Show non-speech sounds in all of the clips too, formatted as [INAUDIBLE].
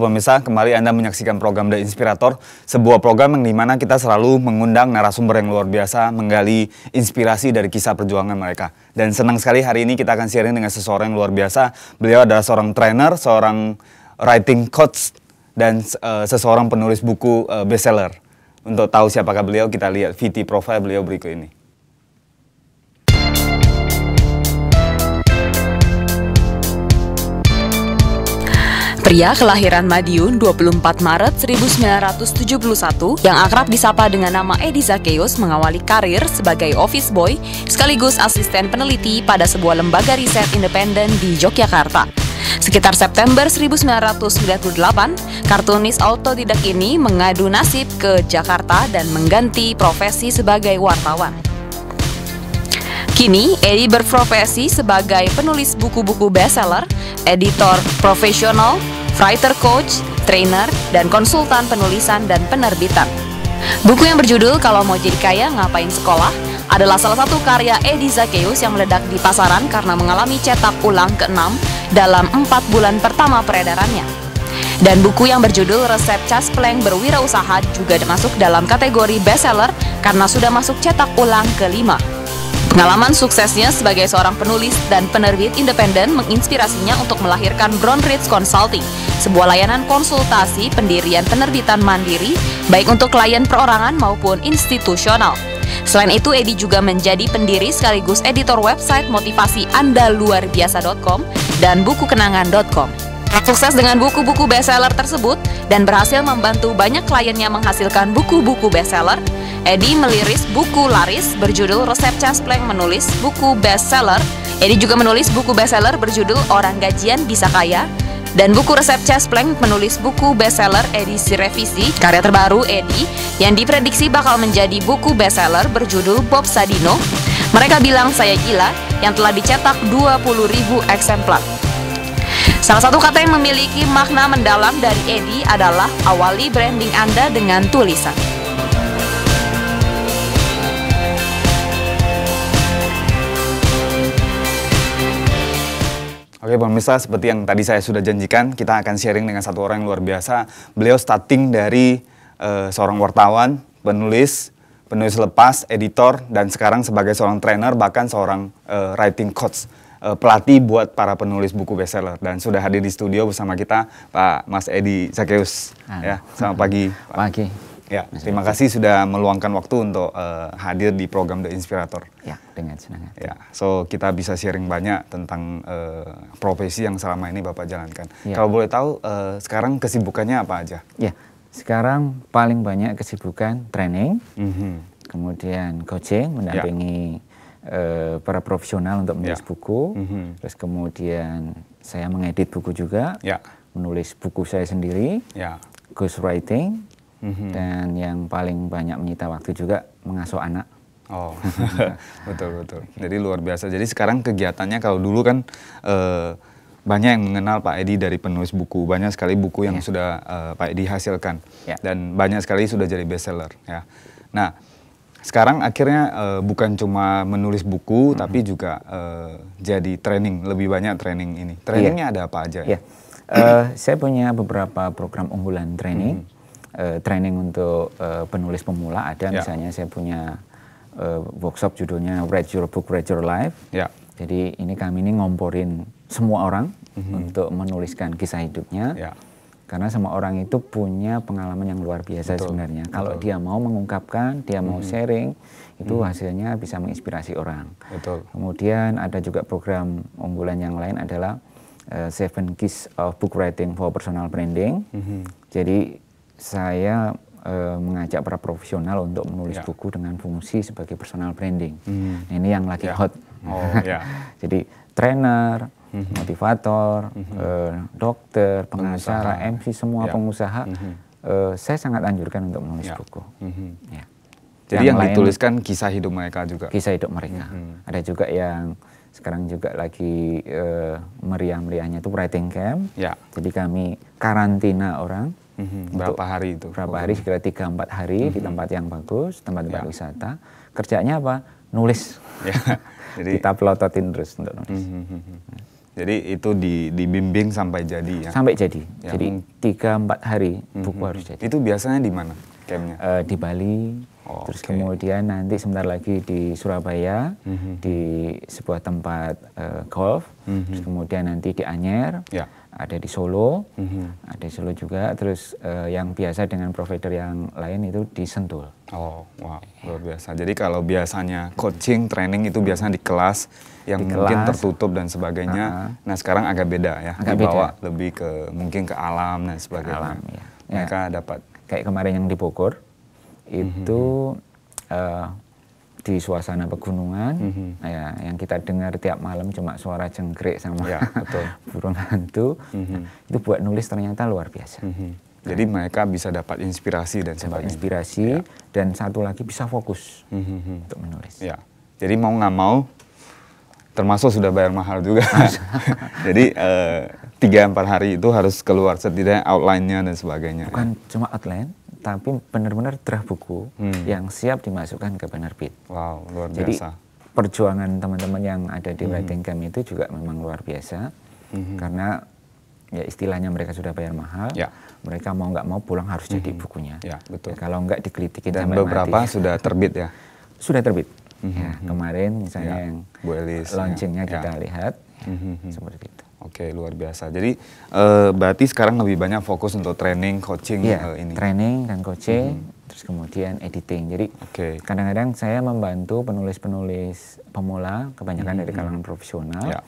pemirsa, kembali Anda menyaksikan program The Inspirator, sebuah program yang dimana kita selalu mengundang narasumber yang luar biasa, menggali inspirasi dari kisah perjuangan mereka. Dan senang sekali hari ini kita akan sharing dengan seseorang yang luar biasa. Beliau adalah seorang trainer, seorang writing coach, dan uh, seseorang penulis buku uh, bestseller. Untuk tahu siapakah beliau, kita lihat VT profile beliau berikut ini. Pria kelahiran Madiun 24 Maret 1971 yang akrab disapa dengan nama Edi Zakeus mengawali karir sebagai office boy sekaligus asisten peneliti pada sebuah lembaga riset independen di Yogyakarta. Sekitar September 1998, kartunis autodidak ini mengadu nasib ke Jakarta dan mengganti profesi sebagai wartawan. Kini, Edi berprofesi sebagai penulis buku-buku bestseller, editor profesional, writer coach, trainer, dan konsultan penulisan dan penerbitan. Buku yang berjudul Kalau Mau Jadi Kaya Ngapain Sekolah adalah salah satu karya Edi Zakeus yang meledak di pasaran karena mengalami cetak ulang ke-6 dalam 4 bulan pertama peredarannya. Dan buku yang berjudul Resep Pleng Berwirausaha juga masuk dalam kategori bestseller karena sudah masuk cetak ulang kelima. Pengalaman suksesnya sebagai seorang penulis dan penerbit independen menginspirasinya untuk melahirkan Brown Reads Consulting, sebuah layanan konsultasi pendirian penerbitan mandiri baik untuk klien perorangan maupun institusional. Selain itu, Edi juga menjadi pendiri sekaligus editor website motivasi andaluarbiasa.com dan Kenangan.com. Sukses dengan buku-buku bestseller tersebut dan berhasil membantu banyak kliennya menghasilkan buku-buku bestseller Edi meliris buku laris berjudul Resep Caspleng menulis buku bestseller. Edi juga menulis buku bestseller berjudul Orang Gajian Bisa Kaya dan buku resep Chespleng menulis buku bestseller edisi revisi karya terbaru Edi yang diprediksi bakal menjadi buku bestseller berjudul Bob Sadino. Mereka bilang saya gila yang telah dicetak 20.000 eksemplar. Salah satu kata yang memiliki makna mendalam dari Edi adalah awali branding Anda dengan tulisan. Oke pemirsa, seperti yang tadi saya sudah janjikan, kita akan sharing dengan satu orang yang luar biasa. Beliau starting dari uh, seorang wartawan, penulis, penulis lepas, editor, dan sekarang sebagai seorang trainer, bahkan seorang uh, writing coach, uh, pelatih buat para penulis buku bestseller. Dan sudah hadir di studio bersama kita Pak Mas Edi Sakeus. Ah. Ya, selamat pagi. Pak. Pagi. Ya, terima kasih sudah meluangkan waktu untuk uh, hadir di program The Inspirator. Ya, dengan senang hati. Ya, so kita bisa sharing banyak tentang uh, profesi yang selama ini Bapak jalankan. Ya. Kalau boleh tahu, uh, sekarang kesibukannya apa aja? Ya, sekarang paling banyak kesibukan training, mm -hmm. kemudian coaching, mendampingi ya. uh, para profesional untuk menulis ya. buku, mm -hmm. terus kemudian saya mengedit buku juga, ya. menulis buku saya sendiri, ya. ghostwriting, hmm Dan yang paling banyak menyita waktu juga mengasuh anak. Oh, [LAUGHS] [LAUGHS] betul betul. Jadi luar biasa. Jadi sekarang kegiatannya kalau dulu kan eh, banyak yang mengenal Pak Edi dari penulis buku, banyak sekali buku yang yeah. sudah eh, Pak Edi hasilkan yeah. dan banyak sekali sudah jadi bestseller. Ya. Nah, sekarang akhirnya uh, bukan cuma menulis buku mm -hmm. tapi juga uh, jadi training lebih banyak training ini trainingnya yeah. ada apa aja ya uh, saya punya beberapa program unggulan training mm -hmm uh, training untuk uh, penulis pemula ada yeah. misalnya saya punya uh, workshop judulnya Read Your Book Read Your Life. Yeah. Jadi ini kami ini ngomporin semua orang mm-hmm. untuk menuliskan kisah hidupnya. Yeah. Karena semua orang itu punya pengalaman yang luar biasa betul, sebenarnya. Kalau dia mau mengungkapkan, dia mau mm sharing, itu mm hasilnya bisa menginspirasi orang. Betul. Kemudian ada juga program unggulan yang lain adalah uh, Seven Keys of Book Writing for Personal Branding. Mm-hmm. Jadi saya e, mengajak para profesional untuk menulis yeah. buku dengan fungsi sebagai personal branding. Mm. ini yang lagi yeah. hot. Oh, yeah. [LAUGHS] Jadi trainer, mm -hmm. motivator, mm -hmm. e, dokter, pengacara, MC semua yeah. pengusaha, mm -hmm. e, saya sangat anjurkan untuk menulis yeah. buku. Mm -hmm. yeah. Jadi yang, yang lain, dituliskan kisah hidup mereka juga. Kisah hidup mereka. Mm -hmm. Ada juga yang sekarang juga lagi uh, meriah-meriahnya itu writing camp. Ya. Jadi kami karantina orang, hmm Berapa hari itu? Berapa oh. hari, Sekitar tiga empat hari hmm di mm-hmm. tempat yang bagus, tempat-tempat ya. wisata. Kerjanya apa? Nulis. Ya, [LAUGHS] Jadi, Kita pelototin terus untuk nulis. Mm-hmm, mm-hmm. Jadi itu di, dibimbing sampai jadi ya? Sampai jadi. Ya, jadi tiga empat hari mm-hmm. buku harus mm-hmm. jadi. Itu biasanya di mana campnya? Uh, di Bali, Oh, Terus okay. kemudian nanti sebentar lagi di Surabaya mm -hmm. di sebuah tempat uh, golf. Mm -hmm. Terus kemudian nanti di Anyer. Yeah ada di Solo, mm-hmm. ada di Solo juga. Terus uh, yang biasa dengan provider yang lain itu di Sentul. Oh, wow, luar biasa. Jadi kalau biasanya coaching, training itu biasanya di kelas yang di mungkin tertutup dan sebagainya. Uh-huh. Nah sekarang agak beda ya, agak dibawa beda. lebih ke mungkin ke alam dan sebagainya. alam, ya. Mereka ya. dapat. Kayak kemarin yang di Bogor mhm. itu mm-hmm. uh, di suasana pegunungan mm -hmm. ya yang kita dengar tiap malam cuma suara jengkrik sama ya, betul. [LAUGHS] burung hantu mm -hmm. itu buat nulis ternyata luar biasa mm -hmm. jadi mereka bisa dapat inspirasi dan sebagainya inspirasi ya. dan satu lagi bisa fokus mm -hmm. untuk menulis ya jadi mau nggak mau termasuk sudah bayar mahal juga [LAUGHS] [LAUGHS] jadi eh, tiga uh, empat hari itu harus keluar setidaknya outline-nya dan sebagainya ya. bukan ya. cuma outline tapi benar-benar draft buku hmm. yang siap dimasukkan ke penerbit. Wow, luar biasa. Jadi perjuangan teman-teman yang ada di hmm. writing camp itu juga memang luar biasa hmm. karena ya istilahnya mereka sudah bayar mahal, ya. mereka mau nggak mau pulang harus jadi hmm. bukunya. Ya, betul. Ya, kalau nggak dikelitikin Dan sampai beberapa mati. [LAUGHS] sudah terbit ya. sudah terbit. -hmm. Ya, hmm, hmm. kemarin misalnya ya. yang Bu Elis, ya. launchingnya ya. kita ya. lihat ya, -hmm. seperti itu. Oke, luar biasa. Jadi uh, berarti sekarang lebih banyak fokus untuk training, coaching yeah, iya, uh, ini. Training dan coaching, mm -hmm. terus kemudian editing. Jadi kadang kadang-kadang saya membantu penulis-penulis pemula, kebanyakan mm -hmm. dari mhm. kalangan profesional, yeah.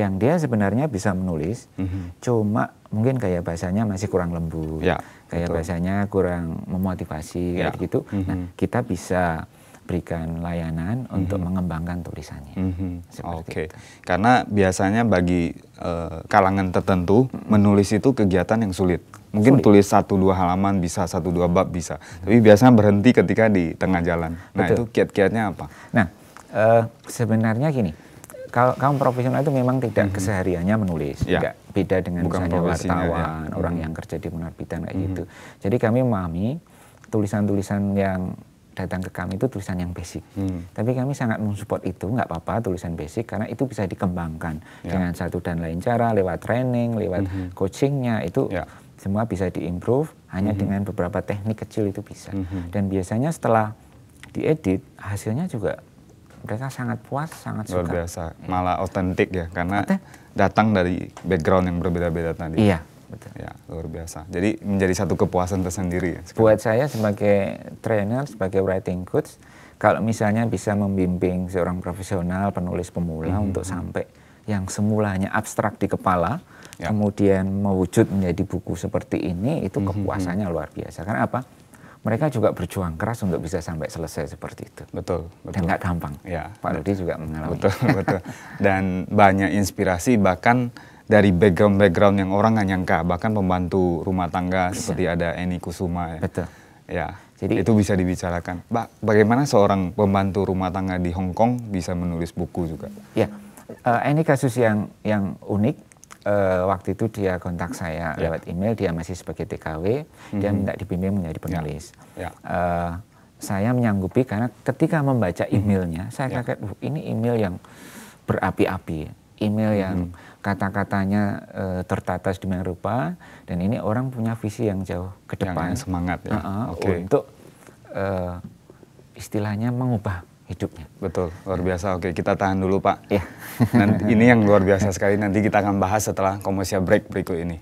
yang dia sebenarnya bisa menulis, mm -hmm. cuma mungkin kayak bahasanya masih kurang lembut, yeah, kayak betul. bahasanya kurang memotivasi, yeah. Ya. gitu. Mm -hmm. Nah, mhm. kita bisa berikan layanan mm -hmm. untuk mengembangkan tulisannya. Mm -hmm. Oke, okay. karena biasanya bagi uh, kalangan tertentu mm -hmm. menulis itu kegiatan yang sulit. Mungkin sulit. tulis satu dua halaman bisa, satu dua bab bisa. Mm -hmm. Tapi biasanya berhenti ketika di tengah jalan. Nah Betul. itu kiat-kiatnya apa? Nah uh, sebenarnya gini, kalau kaum profesional itu memang tidak mm -hmm. kesehariannya menulis, ya. tidak beda dengan Bukan misalnya ya. wartawan, ya. orang mm -hmm. yang kerja di penerbitan kayak mm -hmm. gitu. Jadi kami memahami tulisan-tulisan yang datang ke kami itu tulisan yang basic. Hmm. Tapi kami sangat mensupport itu, nggak apa-apa tulisan basic karena itu bisa dikembangkan yeah. dengan satu dan lain cara, lewat training, lewat mm -hmm. coachingnya itu yeah. semua bisa diimprove. Hanya mm -hmm. dengan beberapa teknik kecil itu bisa. Mm -hmm. Dan biasanya setelah diedit hasilnya juga mereka sangat puas, sangat luar suka. Luar biasa, iya. malah otentik ya karena datang dari background yang berbeda-beda tadi. Iya, Betul. Ya, luar biasa. Jadi menjadi satu kepuasan tersendiri ya. Buat saya sebagai trainer, sebagai writing coach, kalau misalnya bisa membimbing seorang profesional, penulis pemula -hmm. untuk sampai yang semulanya abstrak di kepala, ya. kemudian mewujud menjadi buku seperti ini, itu hmm, hmm, kepuasannya -hmm. luar biasa. Karena apa? mereka juga berjuang keras untuk bisa sampai selesai seperti itu. Betul. betul. Dan nggak gampang. Ya. Pak Rudi juga mengalami. Betul, betul. Dan banyak inspirasi bahkan dari background-background yang orang nggak nyangka, bahkan pembantu rumah tangga bisa. seperti ada Eni Kusuma ya. Betul. Ya. Jadi itu bisa dibicarakan. Ba bagaimana seorang pembantu rumah tangga di Hong Kong bisa menulis buku juga? Ya. Uh, eh, ini kasus yang yang unik. Uh, waktu itu dia kontak saya yeah. lewat email, dia masih sebagai TKW, mm -hmm. dia mhm. tidak dibimbing menjadi ya. penulis. Yeah. Ya. Yeah. Uh, saya menyanggupi karena ketika membaca mhm. emailnya, mm -hmm. saya ya. kaget, yeah. ini email yang berapi-api email yang hmm. kata-katanya e, eh, tertata sedemikian rupa dan ini orang punya visi yang jauh ke depan yang semangat ya uh-uh, okay. untuk e, istilahnya mengubah hidupnya betul luar biasa oke kita tahan dulu pak ya. nanti ini yang [LAUGHS] luar biasa sekali nanti kita akan bahas setelah komersial break berikut ini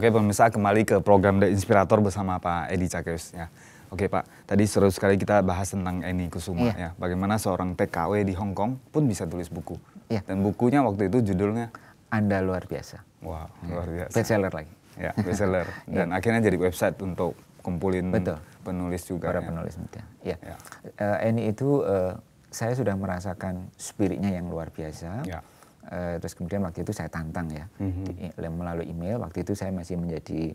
Oke pemirsa kembali ke program The Inspirator bersama Pak Edi Cakeus ya. Oke Pak, tadi seru sekali kita bahas tentang Eni Kusuma yeah. ya. Bagaimana seorang TKW di Hong Kong pun bisa tulis buku. Yeah. Dan bukunya waktu itu judulnya Anda luar biasa. Wow, luar hmm. biasa. Bestseller lagi. Ya, bestseller. [LAUGHS] Iya. Dan yeah. akhirnya jadi website untuk kumpulin Betul. penulis juga. Para ya. penulis iya. Ya. ya. Uh, Eni itu uh, saya sudah merasakan spiritnya yang luar biasa. Ya uh, terus kemudian waktu itu saya tantang ya mm-hmm. di, melalui email waktu itu saya masih menjadi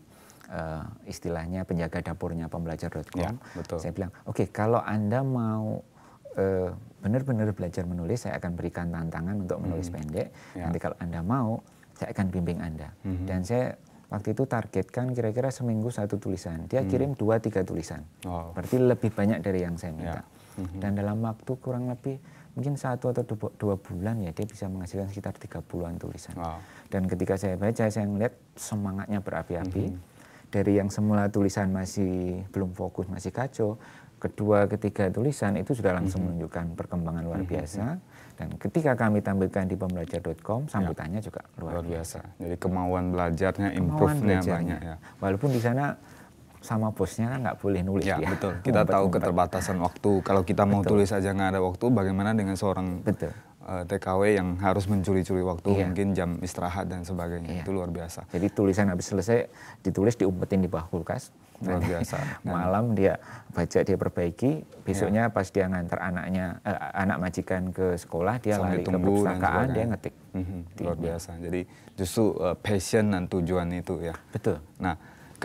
uh, istilahnya penjaga dapurnya pembelajar.com ya, saya bilang oke okay, kalau anda mau eh, benar-benar belajar menulis saya akan berikan tantangan untuk menulis mm-hmm. pendek ya. nanti kalau anda mau saya akan bimbing anda mm-hmm. dan saya waktu itu targetkan kira-kira seminggu satu tulisan dia mhm. kirim dua tiga tulisan wow. berarti lebih banyak dari yang saya minta ya. mm-hmm. dan dalam waktu kurang lebih mungkin satu atau dua bulan ya dia bisa menghasilkan sekitar 30-an tulisan. Wow. Dan ketika saya baca saya melihat semangatnya berapi-api. Mm -hmm. Dari yang semula tulisan masih belum fokus, masih kacau, kedua ketiga tulisan itu sudah langsung mm -hmm. menunjukkan perkembangan luar mhm, biasa mm -hmm. dan ketika kami tampilkan di pembelajar.com ya. sambutannya ya. juga luar, luar biasa. biasa. Jadi kemauan belajarnya improve-nya banyak ya. Walaupun di sana sama bosnya kan nggak boleh nulis ya, ya. betul kita mumpet, tahu keterbatasan waktu kalau kita mau tulis aja nggak ada waktu bagaimana dengan seorang betul. Eh, TKW yang harus mencuri-curi waktu iya. mungkin jam istirahat dan sebagainya iya. itu luar biasa jadi tulisan habis selesai ditulis diumpetin di bawah kulkas luar biasa [LAUGHS] malam dia baca dia perbaiki besoknya iya. pas dia ngantar anaknya eh, anak majikan ke sekolah dia Sambil lari ke perpustakaan dia ngetik mm -hmm. luar biasa jadi justru uh, passion dan tujuan itu ya betul nah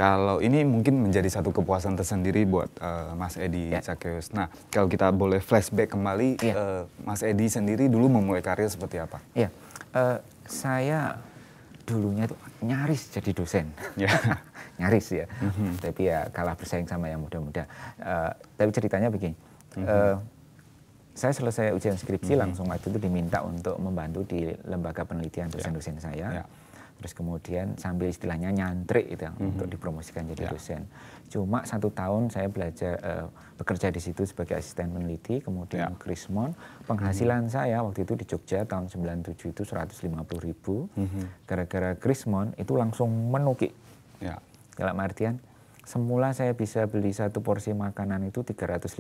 kalau ini mungkin menjadi satu kepuasan tersendiri buat uh, Mas Edi yeah. Cakeus. Nah, kalau kita boleh flashback kembali, yeah. Ya. uh, Mas Edi sendiri dulu memulai karir seperti apa? Iya, uh, saya dulunya itu nyaris jadi dosen. Yeah. [LAUGHS] nyaris ya, mm -hmm. tapi ya kalah bersaing sama yang muda-muda. Uh, tapi ceritanya begini, mm -hmm. uh, saya selesai ujian skripsi mm -hmm. langsung waktu itu diminta untuk membantu di lembaga penelitian ya. dosen-dosen yeah. saya. Yeah terus kemudian sambil istilahnya nyantrik itu mm ya -hmm. untuk mhm. dipromosikan jadi yeah. dosen. Cuma satu tahun saya belajar uh, bekerja di situ sebagai asisten peneliti, kemudian yeah. Krismon. Mhm. Penghasilan mm -hmm. saya waktu itu di Jogja tahun 97 itu 150 ribu. Mm -hmm. Gara-gara Krismon itu langsung menukik. Yeah. Dalam artian, semula saya bisa beli satu porsi makanan itu 350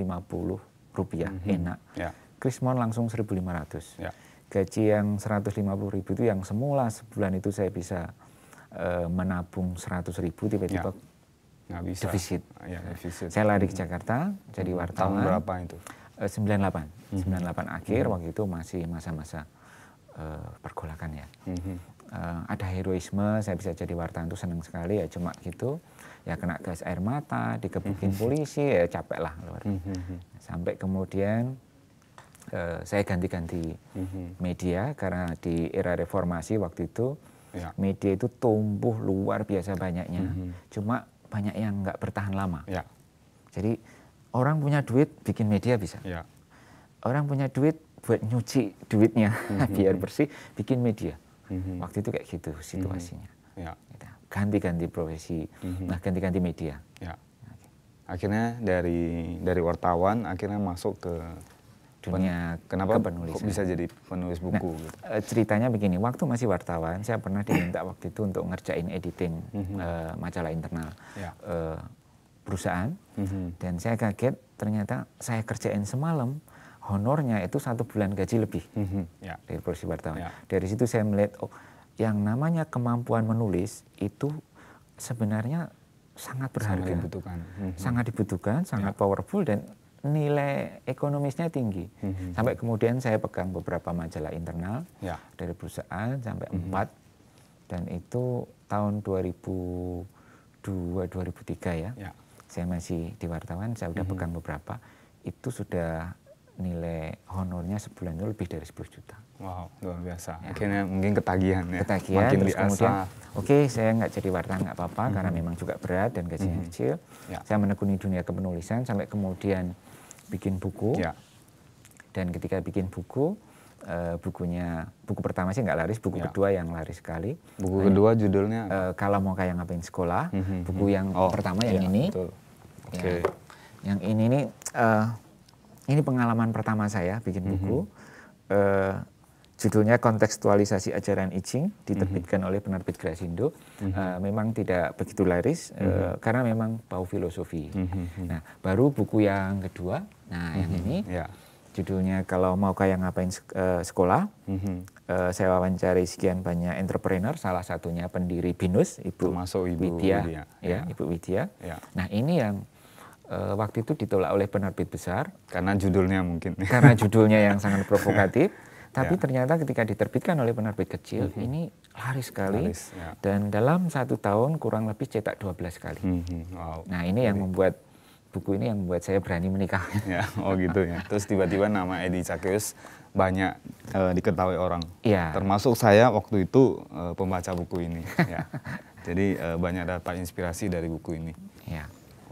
rupiah, mm -hmm. enak. Yeah. Krismon langsung 1500. Yeah gaji yang 150 ribu itu yang semula sebulan itu saya bisa e, menabung 100 ribu tiba-tiba ya, bisa. defisit. Ya, defisit. Saya lari ke Jakarta hmm. jadi wartawan. Tahun berapa itu? 98. Eh, hmm. 98 akhir hmm. waktu itu masih masa-masa e, pergolakan ya. Hmm. E, ada heroisme, saya bisa jadi wartawan itu senang sekali ya cuma gitu. Ya kena gas air mata, dikebukin hmm. polisi ya capek lah. Luar. Hmm, hmm, Sampai kemudian uh, saya ganti-ganti mm-hmm. media karena di era reformasi waktu itu ya. media itu tumbuh luar biasa banyaknya. Mm-hmm. Cuma banyak yang nggak bertahan lama. Ya. Jadi orang punya duit bikin media bisa. Ya. Orang punya duit buat nyuci duitnya mm-hmm. [LAUGHS] biar bersih bikin media. Mm-hmm. Waktu itu kayak gitu situasinya. Mm-hmm. Ya. Gitu. Ganti-ganti profesi, mm-hmm. nah ganti-ganti media. Ya. Akhirnya dari dari wartawan akhirnya masuk ke dunia Kenapa kok bisa jadi penulis nah, buku? Nah, gitu? Eh, ceritanya begini, waktu masih wartawan, saya pernah diminta waktu itu untuk ngerjain editing mm uh, majalah internal yeah. Ya. uh, perusahaan, mhm. dan saya kaget ternyata saya kerjain semalam honornya itu satu bulan gaji lebih mhm. yeah. dari profesi wartawan. Yeah. Dari situ saya melihat oh, yang namanya kemampuan menulis itu sebenarnya sangat berharga, sangat dibutuhkan, mhm. sangat dibutuhkan, sangat yeah. powerful dan nilai ekonomisnya tinggi. Mm-hmm. Sampai kemudian saya pegang beberapa majalah internal ya. dari perusahaan sampai mhm. empat mm-hmm. dan itu tahun 2002 2003 ya. ya. Saya masih di wartawan, saya sudah mm-hmm. pegang beberapa. Itu sudah nilai hanya sebulan itu lebih dari 10 juta. Wow, luar biasa. Ya. Akhirnya mungkin ketagihan ya. Ketagihan, Makin terus kemudian, oke okay, saya nggak jadi wartawan nggak apa-apa hmm. karena mhm. memang juga berat dan gajinya hmm. kecil. Ya. Saya menekuni dunia kepenulisan sampai kemudian bikin buku. Ya. Dan ketika bikin buku, uh, bukunya buku pertama sih nggak laris buku ya. kedua yang laris sekali buku nah, kedua judulnya uh, kalau mau kayak ngapain sekolah mm -hmm. buku mhm. yang oh, pertama yang ya, ini betul. Okay. Ya, yang ini nih uh, ini pengalaman pertama saya bikin mhm. buku. Mm -hmm. uh, judulnya kontekstualisasi ajaran I Ching diterbitkan mm -hmm. oleh penerbit Grasindo mm -hmm. uh, memang tidak begitu laris mm -hmm. karena memang bau filosofi. Mm -hmm. Nah, baru buku yang kedua. Nah, mm -hmm. yang mhm, ini yeah. judulnya kalau mau kayak ngapain sekolah. Mm -hmm. uh, saya wawancari sekian banyak entrepreneur, salah satunya pendiri Binus, Ibu Termasuk Ibu Widya, Widya. Ya, ya, Ibu Widya. Ya. Nah, ini yang uh, waktu itu ditolak oleh penerbit besar karena judulnya mungkin karena [LAUGHS] judulnya yang sangat provokatif ya. tapi ya. ternyata ketika diterbitkan oleh penerbit kecil mm -hmm. ini laris sekali laris, ya. dan dalam satu tahun kurang lebih cetak 12 kali mm -hmm. wow. nah ini yang membuat buku ini yang membuat saya berani menikah [LAUGHS] ya oh gitu ya terus tiba-tiba nama Edi Cakeus banyak uh, diketahui orang ya. termasuk saya waktu itu uh, pembaca buku ini ya. [LAUGHS] Jadi uh, banyak dapat inspirasi dari buku ini. Ya.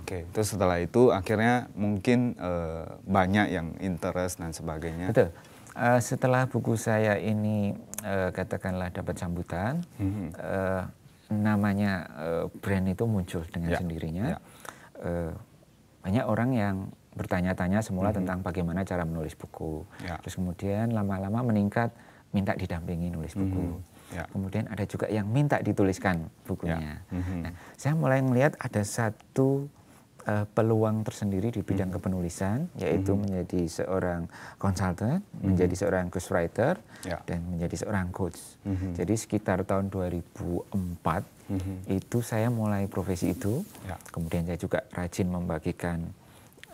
Oke, okay. terus setelah itu akhirnya mungkin uh, banyak yang interest dan sebagainya. Betul. Uh, setelah buku saya ini uh, katakanlah dapat sambutan, mm -hmm. uh, namanya uh, brand itu muncul dengan yeah. sendirinya. Yeah. Ya. Uh, banyak orang yang bertanya-tanya semula mm -hmm. tentang bagaimana cara menulis buku. Yeah. Terus kemudian lama-lama meningkat minta didampingi nulis buku. Mm -hmm. Ya. Kemudian ada juga yang minta dituliskan bukunya. Ya. Mm -hmm. nah, saya mulai melihat ada satu uh, peluang tersendiri di bidang mm -hmm. kepenulisan, yaitu mm -hmm. menjadi seorang konsultan, mm -hmm. menjadi seorang ghostwriter, yeah. dan menjadi seorang coach. Mm -hmm. Jadi sekitar tahun 2004 mm -hmm. itu saya mulai profesi itu, yeah. kemudian saya juga rajin membagikan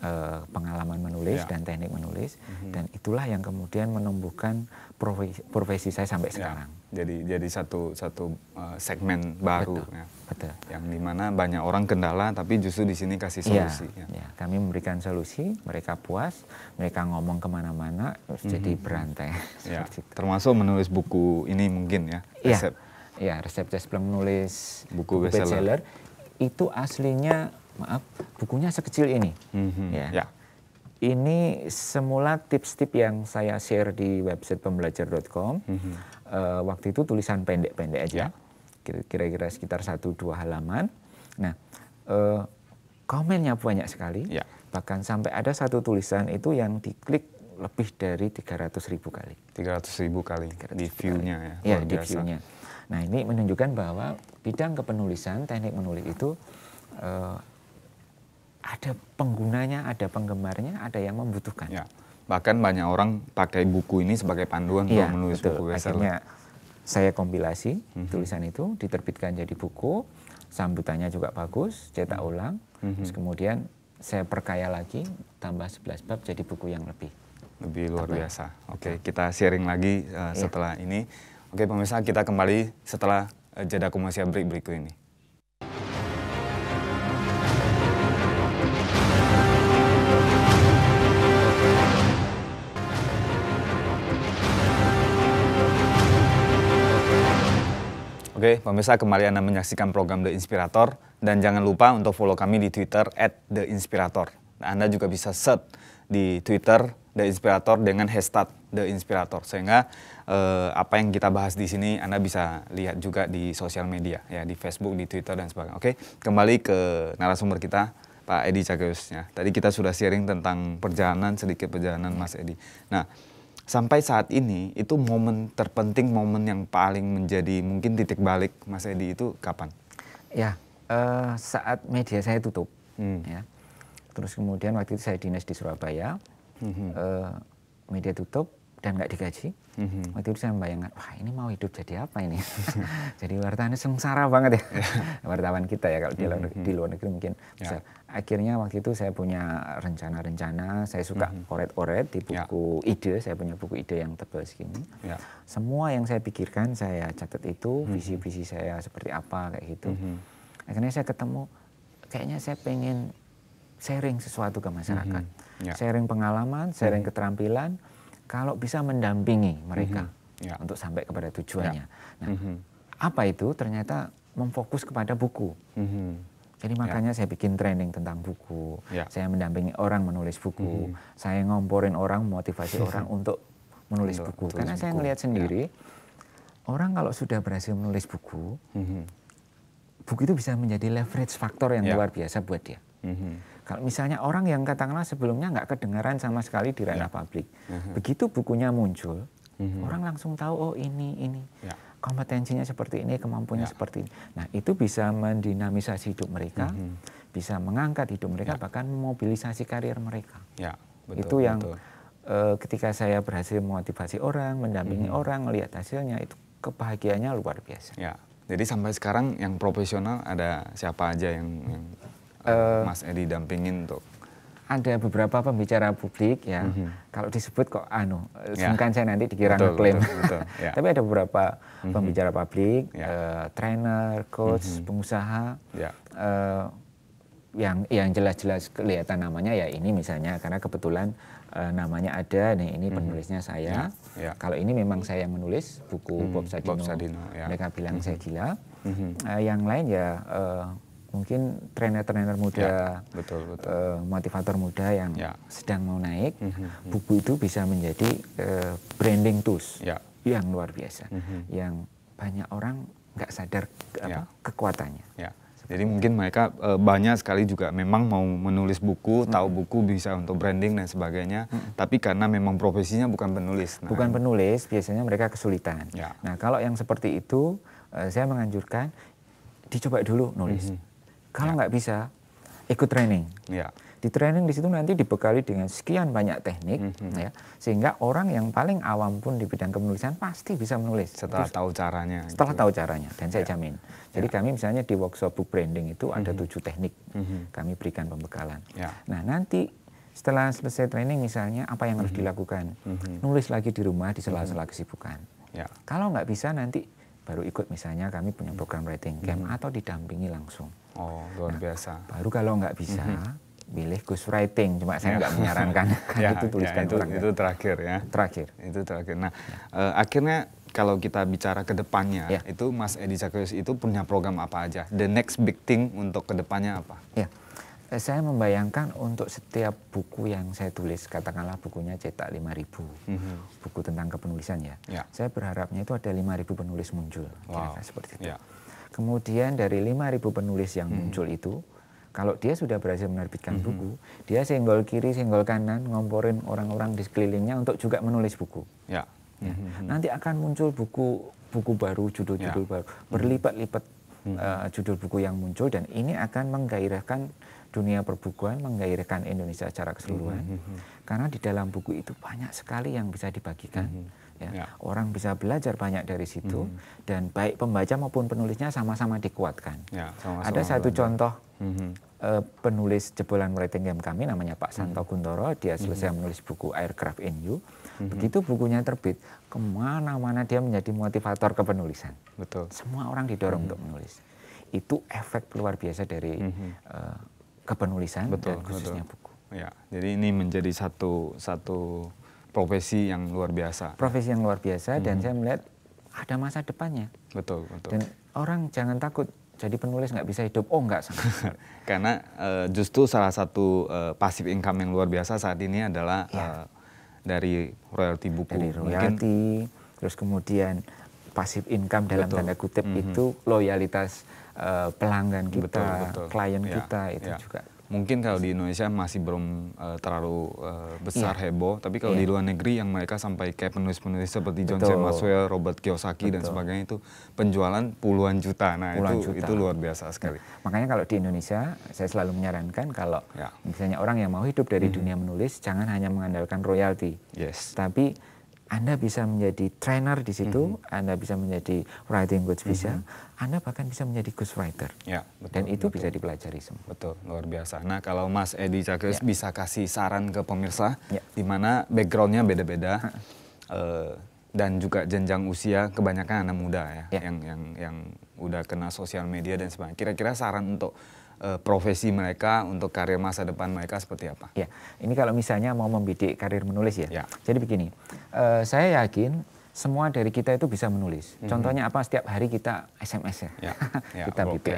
uh, pengalaman menulis yeah. dan teknik menulis, mm -hmm. dan itulah yang kemudian menumbuhkan profesi, profesi saya sampai yeah. sekarang jadi jadi satu satu uh, segmen baru betul, ya. betul. yang dimana banyak orang kendala tapi justru di sini kasih iya, solusi ya, ya. ya kami memberikan solusi mereka puas mereka ngomong kemana-mana terus mm -hmm. jadi berantai [LAUGHS] ya. termasuk menulis buku ini mungkin ya iya. resep ya, ya resep Jasper menulis buku, buku bestseller. bestseller itu aslinya maaf bukunya sekecil ini mm -hmm. ya, ya ini semula tips-tips yang saya share di website pembelajar.com. Mm -hmm uh, waktu itu tulisan pendek-pendek aja, ya. kira kira-kira sekitar satu dua halaman. Nah, uh, komennya banyak sekali, yeah. bahkan sampai ada satu tulisan itu yang diklik lebih dari 300 ribu kali. 300 ribu kali di view-nya ya, ya di view-nya. Nah ini menunjukkan bahwa bidang kepenulisan, teknik menulis itu uh, ada penggunanya, ada penggemarnya, ada yang membutuhkan. Ya. Bahkan banyak orang pakai buku ini sebagai panduan untuk iya, untuk menulis betul. buku bestseller. Akhirnya saya kompilasi mm-hmm. tulisan itu, diterbitkan jadi buku, sambutannya juga bagus, cetak mhm. ulang, mm-hmm. terus kemudian saya perkaya lagi, tambah 11 bab jadi buku yang lebih. Lebih luar biasa. Oke, okay, kita sharing lagi uh, eh, yeah. setelah ini. Oke pemirsa, kita kembali setelah eh, jeda komersial break berikut ini. Oke, pemirsa kembali Anda menyaksikan program The Inspirator dan jangan lupa untuk follow kami di Twitter @TheInspirator. Nah, Anda juga bisa search di Twitter The Inspirator dengan hashtag The Inspirator sehingga eh, apa yang kita bahas di sini Anda bisa lihat juga di sosial media ya di Facebook, di Twitter dan sebagainya. Oke, kembali ke narasumber kita Pak Edi Cageus. Ya. tadi kita sudah sharing tentang perjalanan sedikit perjalanan Mas Edi. Nah, sampai saat ini itu momen terpenting momen yang paling menjadi mungkin titik balik Mas Edi itu kapan? Ya uh, saat media saya tutup hmm. ya terus kemudian waktu itu saya dinas di Surabaya hmm. uh, media tutup dan nggak digaji. Mm-hmm. Waktu itu saya membayangkan, wah ini mau hidup jadi apa ini? [LAUGHS] jadi wartawan sengsara banget ya. Iya. [LAUGHS] wartawan kita ya kalau di luar, mm-hmm. di luar negeri mungkin. Yeah. Bisa. Ya. Akhirnya waktu itu saya punya rencana-rencana, saya suka mm-hmm. di ya. buku yeah. ide, saya punya buku ide yang tebal segini. Yeah. Semua yang saya pikirkan saya catat itu, mm-hmm. visi-visi saya seperti apa kayak gitu. Mm-hmm. Akhirnya saya ketemu, kayaknya saya pengen sharing sesuatu ke masyarakat. Mm-hmm. Yeah. Sharing pengalaman, sharing mm-hmm. keterampilan, kalau bisa mendampingi mereka mm-hmm. yeah. untuk sampai kepada tujuannya. Yeah. Nah, mm-hmm. apa itu? Ternyata memfokus kepada buku. Mm-hmm. Jadi ya. makanya yeah. saya bikin training tentang buku. Yeah. Saya mendampingi orang menulis buku. hmm Saya ngomporin orang, motivasi orang [LAUGHS] untuk menulis buku. Tulis Karena buku. saya melihat ya. sendiri ya. orang kalau sudah berhasil menulis buku, hmm buku itu bisa menjadi leverage faktor yang ya. luar biasa buat dia. hmm kalau misalnya orang yang katakanlah sebelumnya nggak kedengaran sama sekali di ranah ya. publik, uh begitu bukunya muncul, uh orang langsung tahu oh ini ini ya. kompetensinya seperti ini, kemampuannya ya. seperti ini. Nah itu bisa mendinamisasi hidup mereka, uh bisa mengangkat hidup mereka, ya. bahkan mobilisasi karir mereka. Ya, betul, itu yang betul. Eh, ketika saya berhasil memotivasi orang, mendampingi orang, melihat hasilnya itu kebahagiaannya luar biasa. Ya. Jadi sampai sekarang yang profesional ada siapa aja yang, yang uh, Mas Edi dampingin tuh. ada beberapa pembicara publik ya mm -hmm. kalau disebut kok anu ya. sungkan yeah. saya nanti dikira betul, betul, betul, yeah. [LAUGHS] tapi ada beberapa mm -hmm. pembicara publik yeah. Ya. uh, trainer coach mm -hmm. pengusaha yeah. Ya. uh, yang yang jelas-jelas kelihatan namanya ya ini misalnya karena kebetulan uh, namanya ada nih ini mhm. penulisnya mm -hmm. saya yeah. Yeah. kalau ini memang saya yang menulis buku mm -hmm. Bob Sadino, Bob Sadino yeah. mereka bilang mm -hmm. saya gila mm -hmm. uh, yang lain ya uh, mungkin trainer-trainer muda, ya, betul, betul. Uh, motivator muda yang ya. sedang mau naik, mm -hmm. buku itu bisa menjadi uh, branding tools ya. yang luar biasa, mm -hmm. yang banyak orang nggak sadar ke ya. kekuatannya. Ya. Jadi mungkin mereka e, banyak sekali juga memang mau menulis buku, hmm. tahu buku bisa untuk branding dan sebagainya, hmm. tapi karena memang profesinya bukan penulis. Nah. Bukan penulis, biasanya mereka kesulitan. Ya. Nah, kalau yang seperti itu e, saya menganjurkan dicoba dulu nulis. Hmm. Kalau ya. nggak bisa, ikut training. Ya. Di training di situ nanti dibekali dengan sekian banyak teknik, mm -hmm. ya, sehingga orang yang paling awam pun di bidang kepenulisan pasti bisa menulis. Setelah Terus, tahu caranya. Setelah gitu. tahu caranya, dan saya ya. jamin. Jadi ya. kami misalnya di workshop book branding itu ada mm -hmm. tujuh teknik, mm -hmm. kami berikan pembekalan. Ya. Nah nanti setelah selesai training misalnya apa yang harus mm -hmm. dilakukan, mm -hmm. nulis lagi di rumah di sela-sela mhm. kesibukan. Ya. Kalau nggak bisa nanti baru ikut misalnya kami punya mhm. program writing camp mm -hmm. atau didampingi langsung. Oh, luar nah, biasa. Baru kalau nggak bisa, mm -hmm. pilih ghostwriting. Cuma saya ya. nggak menyarankan. [LAUGHS] ya, itu tuliskan ya, itu, orang. Ya. Itu terakhir ya. Terakhir. Itu terakhir. Nah, ya. uh, akhirnya kalau kita bicara ke depannya, ya. itu Mas Edi Cakrius itu punya program apa aja? The next big thing untuk ke depannya apa? Ya. Eh, saya membayangkan untuk setiap buku yang saya tulis, katakanlah bukunya cetak 5000 mm -hmm. buku tentang kepenulisan ya. Yeah. Saya berharapnya itu ada 5000 penulis muncul, wow. kira-kira seperti itu. Yeah. Kemudian dari 5.000 penulis yang hmm. muncul itu, kalau dia sudah berhasil menerbitkan -hmm. buku, dia senggol kiri, senggol kanan, ngomporin orang-orang di sekelilingnya untuk juga menulis buku. Ya. ya. -hmm. hmm, hmm. Nanti akan muncul buku buku baru, judul-judul ya. baru, hmm. berlipat-lipat -hmm. uh, judul buku yang muncul dan ini akan menggairahkan dunia perbukuan, menggairahkan Indonesia secara keseluruhan. -hmm. Karena di dalam buku itu banyak sekali yang bisa dibagikan. -hmm Ya. Ya. Orang bisa belajar banyak dari situ hmm. dan baik pembaca maupun penulisnya sama-sama dikuatkan. Ya, sama -sama Ada satu belajar. contoh hmm. uh, penulis jebolan game kami namanya Pak hmm. Santo hmm. Guntoro. Dia selesai hmm. menulis buku Aircraft in You. Hmm. Begitu bukunya terbit, kemana-mana dia menjadi motivator kepenulisan. Betul. Semua orang didorong hmm. untuk menulis. Itu efek luar biasa dari hmm. uh, kepenulisan betul, dan khususnya betul. buku. Ya, jadi ini menjadi satu satu profesi yang luar biasa. Profesi yang luar biasa hmm. dan saya melihat ada masa depannya. Betul, betul. Dan orang jangan takut jadi penulis nggak bisa hidup. Oh nggak. [LAUGHS] Karena uh, justru salah satu uh, passive income yang luar biasa saat ini adalah ya. uh, dari royalti buku. Dari royalti, terus kemudian pasif income dalam betul. tanda kutip mm -hmm. itu loyalitas uh, pelanggan kita, betul, betul. klien ya, kita itu ya. juga mungkin kalau di Indonesia masih belum uh, terlalu uh, besar yeah. heboh, tapi kalau yeah. di iya. luar negeri yang mereka sampai kayak penulis-penulis seperti John Betul. C. Maxwell, Robert Kiyosaki Betul. dan sebagainya itu penjualan puluhan juta. Nah, puluhan itu juta. itu luar biasa sekali. Nah, makanya kalau di Indonesia saya selalu menyarankan kalau yeah. misalnya orang yang mau hidup dari mm -hmm. dunia menulis jangan hanya mengandalkan royalti. Yes. Tapi anda bisa menjadi trainer di situ, mm-hmm. Anda bisa menjadi writing coach bisa, mm-hmm. Anda bahkan bisa menjadi ghost writer. Ya, betul, Dan itu betul. bisa dipelajari semua. Betul, luar biasa. Nah kalau Mas Edi cakus ya. bisa kasih saran ke pemirsa, ya. di mana backgroundnya beda-beda, eh, dan juga jenjang usia kebanyakan anak muda ya, ya. yang yang yang udah kena sosial media dan sebagainya. Kira-kira saran untuk uh, profesi mereka untuk karir masa depan mereka seperti apa? Ya, ini kalau misalnya mau membidik karir menulis ya. ya. Jadi begini, uh, saya yakin semua dari kita itu bisa menulis. Mm-hmm. Contohnya apa? Setiap hari kita SMS ya, ya, [LAUGHS] ya kita bikin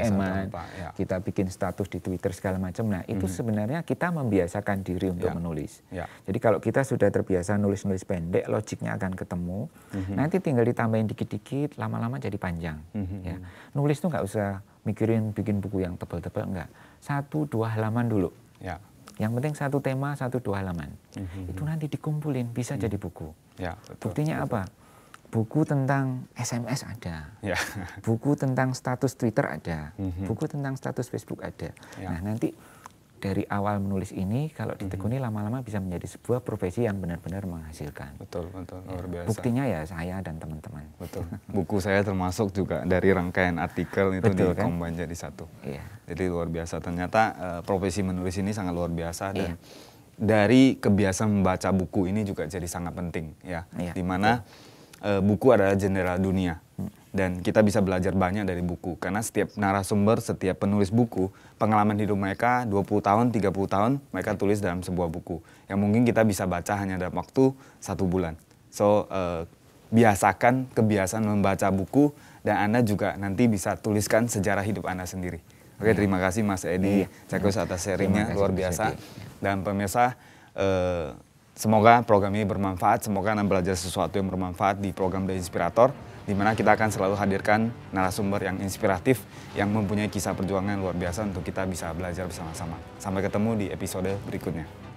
ya. kita bikin status di Twitter segala macam. Nah itu mm-hmm. sebenarnya kita membiasakan diri untuk ya. menulis. Ya. Jadi kalau kita sudah terbiasa nulis-nulis pendek, logiknya akan ketemu. Mm-hmm. Nanti tinggal ditambahin dikit-dikit, lama-lama jadi panjang. Mm-hmm. Ya. Mhm. Nulis tuh nggak usah mikirin bikin buku yang tebal-tebal nggak. Satu dua halaman dulu. Ya. Yang penting satu tema satu dua halaman. Mm-hmm. Itu mhm. nanti dikumpulin bisa mm-hmm. jadi buku. Ya, betul, Buktinya betul. apa? buku tentang SMS ada, ya. buku tentang status Twitter ada, mm-hmm. buku tentang status Facebook ada. Ya. Nah nanti dari awal menulis ini kalau mhm. ditekuni mm-hmm. lama-lama bisa menjadi sebuah profesi yang benar-benar menghasilkan. Betul, betul, luar biasa. Buktinya ya saya dan teman-teman. Betul. Buku saya termasuk juga dari rangkaian artikel itu betul, di kan? jadi satu. Iya. Jadi luar biasa. Ternyata uh, profesi menulis ini sangat luar biasa dan. Iya. Dari kebiasaan membaca buku ini juga jadi sangat penting ya, iya, dimana uh, buku adalah jenderal dunia dan kita bisa belajar banyak dari buku karena setiap narasumber, setiap penulis buku, pengalaman hidup mereka 20 tahun, 30 tahun mereka tulis dalam sebuah buku yang mungkin kita bisa baca hanya dalam waktu satu bulan. So uh, biasakan kebiasaan membaca buku dan Anda juga nanti bisa tuliskan sejarah hidup Anda sendiri. Oke, okay, iya. terima kasih Mas Edi iya. Cakus atas sharingnya luar biasa. Dan pemirsa uh, Semoga program ini bermanfaat, semoga Anda belajar sesuatu yang bermanfaat di program The Inspirator, di mana kita akan selalu hadirkan narasumber yang inspiratif, yang mempunyai kisah perjuangan luar biasa untuk kita bisa belajar bersama-sama. Sampai ketemu di episode berikutnya.